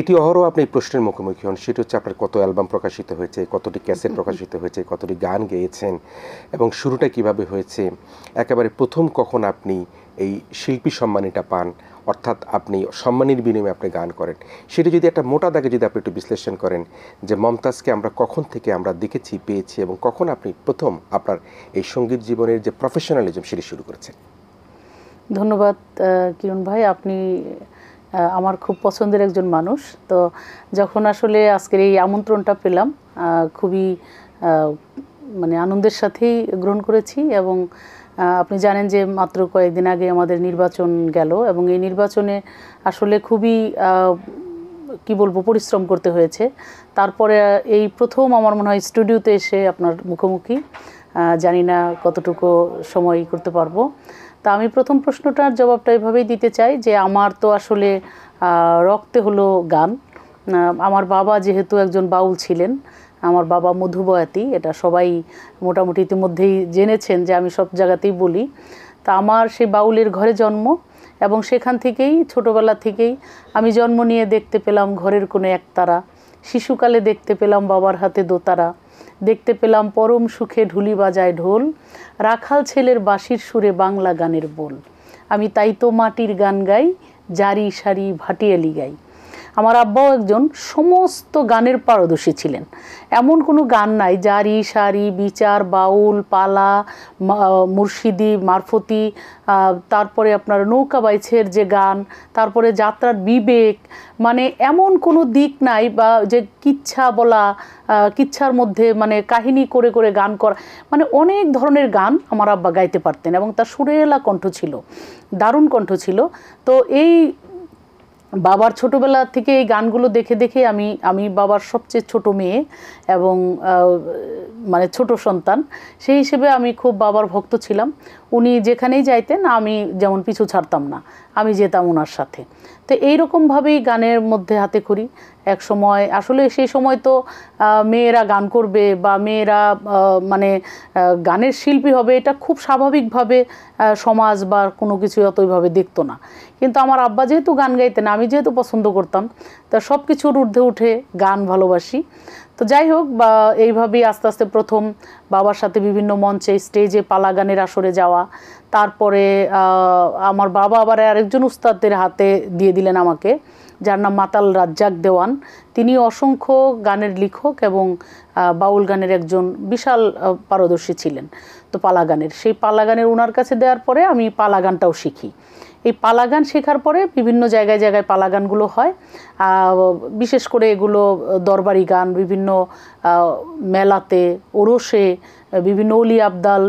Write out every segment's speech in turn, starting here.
এটি অহরহ আপনি প্রশ্নের মুখোমুখি হন সেটি হচ্ছে আপনার কত অ্যালবাম প্রকাশিত হয়েছে কতটি ক্যাসেট প্রকাশিত হয়েছে কতটি গান গেয়েছেন এবং শুরুটা কিভাবে হয়েছে একেবারে প্রথম কখন আপনি এই শিল্পী সম্মানীটা পান অর্থাৎ আপনি সম্মানের বিনিময়ে আপনি গান করেন সেটি যদি একটা মোটা দাগে যদি আপনি একটু বিশ্লেষণ করেন যে মমতাজকে আমরা কখন থেকে আমরা দেখেছি পেয়েছি এবং কখন আপনি প্রথম আপনার এই সঙ্গীত জীবনের যে প্রফেশনালিজম সেটি শুরু করেছেন ধন্যবাদ কিরণ ভাই আপনি আমার খুব পছন্দের একজন মানুষ তো যখন আসলে আজকের এই আমন্ত্রণটা পেলাম খুবই মানে আনন্দের সাথেই গ্রহণ করেছি এবং আপনি জানেন যে মাত্র কয়েকদিন আগে আমাদের নির্বাচন গেল এবং এই নির্বাচনে আসলে খুবই কি বলবো পরিশ্রম করতে হয়েছে তারপরে এই প্রথম আমার মনে হয় স্টুডিওতে এসে আপনার মুখোমুখি জানি না কতটুকু সময় করতে পারবো তা আমি প্রথম প্রশ্নটার জবাবটা এভাবেই দিতে চাই যে আমার তো আসলে রক্তে হলো গান আমার বাবা যেহেতু একজন বাউল ছিলেন আমার বাবা মধুবয়াতি এটা সবাই মোটামুটি ইতিমধ্যেই জেনেছেন যে আমি সব জায়গাতেই বলি তা আমার সেই বাউলের ঘরে জন্ম এবং সেখান থেকেই ছোটোবেলা থেকেই আমি জন্ম নিয়ে দেখতে পেলাম ঘরের কোনো একতারা শিশুকালে দেখতে পেলাম বাবার হাতে দোতারা দেখতে পেলাম পরম সুখে ঢুলি বাজায় ঢোল রাখাল ছেলের বাঁশির সুরে বাংলা গানের বোল আমি তাই তো মাটির গান গাই জারি সারি ভাটিয়ালি গাই আমার আব্বাও একজন সমস্ত গানের পারদর্শী ছিলেন এমন কোনো গান নাই জারি সারি বিচার বাউল পালা মুর্শিদি মারফতি তারপরে আপনার নৌকা বাইছের যে গান তারপরে যাত্রার বিবেক মানে এমন কোনো দিক নাই বা যে কিচ্ছা বলা কিচ্ছার মধ্যে মানে কাহিনী করে করে গান করা মানে অনেক ধরনের গান আমার আব্বা গাইতে পারতেন এবং তার সুরেলা কণ্ঠ ছিল দারুণ কণ্ঠ ছিল তো এই বাবার ছোটবেলা থেকে এই গানগুলো দেখে দেখে আমি আমি বাবার সবচেয়ে ছোট মেয়ে এবং মানে ছোট সন্তান সেই হিসেবে আমি খুব বাবার ভক্ত ছিলাম উনি যেখানেই যাইতেন আমি যেমন পিছু ছাড়তাম না আমি যেতাম ওনার সাথে তো এইরকমভাবেই গানের মধ্যে হাতে করি এক সময় আসলে সেই সময় তো মেয়েরা গান করবে বা মেয়েরা মানে গানের শিল্পী হবে এটা খুব স্বাভাবিকভাবে সমাজ বা কোনো কিছু অতইভাবে দেখতো না কিন্তু আমার আব্বা যেহেতু গান গাইতেন আমি যেহেতু পছন্দ করতাম তা সব কিছুর ঊর্ধ্বে উঠে গান ভালোবাসি তো যাই হোক বা এইভাবেই আস্তে আস্তে প্রথম বাবার সাথে বিভিন্ন মঞ্চে স্টেজে পালা গানের আসরে যাওয়া তারপরে আমার বাবা আবার আরেকজন উস্তাদের হাতে দিয়ে দিলেন আমাকে যার নাম মাতাল রাজ্জাক দেওয়ান তিনি অসংখ্য গানের লেখক এবং বাউল গানের একজন বিশাল পারদর্শী ছিলেন তো পালা গানের সেই পালা গানের ওনার কাছে দেওয়ার পরে আমি পালা গানটাও শিখি এই পালা গান শেখার পরে বিভিন্ন জায়গায় জায়গায় পালা গানগুলো হয় বিশেষ করে এগুলো দরবারি গান বিভিন্ন মেলাতে ওরসে বিভিন্ন অলি আবদাল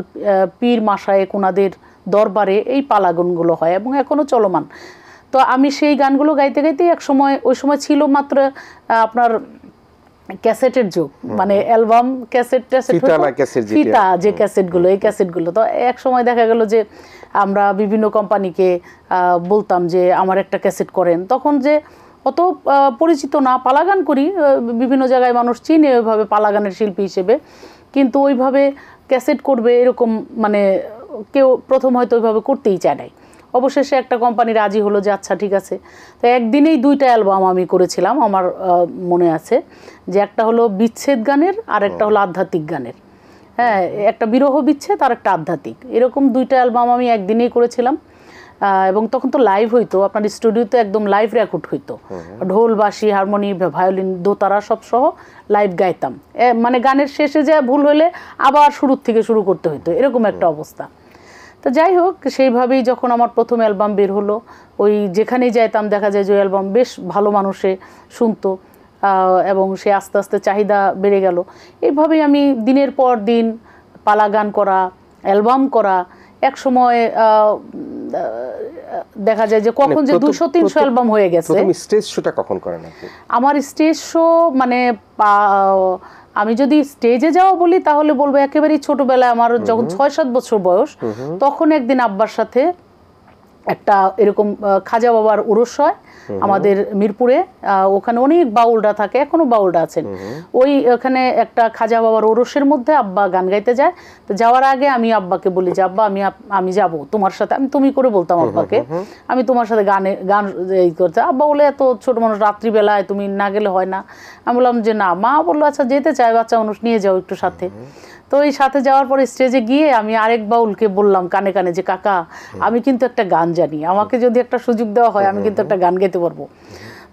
পীর মাসায় কোনাদের দরবারে এই পালা গানগুলো হয় এবং এখনও চলমান তো আমি সেই গানগুলো গাইতে গাইতে এক সময় ওই সময় ছিল মাত্র আপনার ক্যাসেটের যুগ মানে অ্যালবাম ক্যাসেট ফিতা যে ক্যাসেটগুলো এই ক্যাসেটগুলো তো এক সময় দেখা গেল যে আমরা বিভিন্ন কোম্পানিকে বলতাম যে আমার একটা ক্যাসেট করেন তখন যে অত পরিচিত না পালাগান করি বিভিন্ন জায়গায় মানুষ চিনে ওইভাবে পালাগানের শিল্পী হিসেবে কিন্তু ওইভাবে ক্যাসেট করবে এরকম মানে কেউ প্রথম হয়তো ওইভাবে করতেই চায় নাই অবশেষে একটা কোম্পানি রাজি হলো যে আচ্ছা ঠিক আছে তো একদিনেই দুইটা অ্যালবাম আমি করেছিলাম আমার মনে আছে যে একটা হলো বিচ্ছেদ গানের আর একটা হলো আধ্যাত্মিক গানের হ্যাঁ একটা বিরহ বিচ্ছেদ আর একটা আধ্যাত্মিক এরকম দুইটা অ্যালবাম আমি একদিনেই করেছিলাম এবং তখন তো লাইভ হইতো আপনার স্টুডিওতে একদম লাইভ রেকর্ড হইতো ঢোল বাঁশি হারমোনি ভায়োলিন দোতারা সব সহ লাইভ গাইতাম মানে গানের শেষে যা ভুল হলে আবার শুরুর থেকে শুরু করতে হইতো এরকম একটা অবস্থা তো যাই হোক সেইভাবেই যখন আমার প্রথম অ্যালবাম বের হলো ওই যেখানেই যাইতাম দেখা যায় যে অ্যালবাম বেশ ভালো মানুষে শুনতো এবং সে আস্তে আস্তে চাহিদা বেড়ে গেল এইভাবেই আমি দিনের পর দিন পালা গান করা অ্যালবাম করা এক সময় দেখা যায় যে কখন মানে যে দুশো তিনশো অ্যালবাম হয়ে গেছে স্টেজ শোটা কখন করেন আমার স্টেজ শো মানে আমি যদি স্টেজে যাওয়া বলি তাহলে বলবো একেবারেই ছোটবেলায় আমার যখন ছয় সাত বছর বয়স তখন একদিন আব্বার সাথে একটা এরকম খাজা বাবার উরস হয় আমাদের মিরপুরে ওখানে অনেক বাউলরা থাকে এখনো বাউলরা আছেন ওই ওখানে একটা খাজা বাবার ওরসের মধ্যে আব্বা গান গাইতে যায় তো যাওয়ার আগে আমি আব্বাকে বলি যে আব্বা আমি আমি যাব তোমার সাথে আমি তুমি করে বলতাম আব্বাকে আমি তোমার সাথে গানে গান এই করতে আব্বা বলে এত ছোট মানুষ রাত্রিবেলায় তুমি না গেলে হয় না আমি বললাম যে না মা বললো আচ্ছা যেতে চায় বাচ্চা মানুষ নিয়ে যাও একটু সাথে তো এই সাথে যাওয়ার পরে স্টেজে গিয়ে আমি আরেক বাউলকে বললাম কানে কানে যে কাকা আমি কিন্তু একটা গান জানি আমাকে যদি একটা সুযোগ দেওয়া হয় আমি কিন্তু একটা গান গাইতে পারবো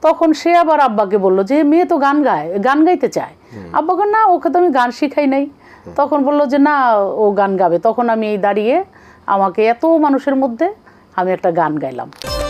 তখন সে আবার আব্বাকে বললো যে মেয়ে তো গান গায় গান গাইতে চায় আব্বাকে না ওকে তো আমি গান শিখাই নাই তখন বললো যে না ও গান গাবে তখন আমি এই দাঁড়িয়ে আমাকে এত মানুষের মধ্যে আমি একটা গান গাইলাম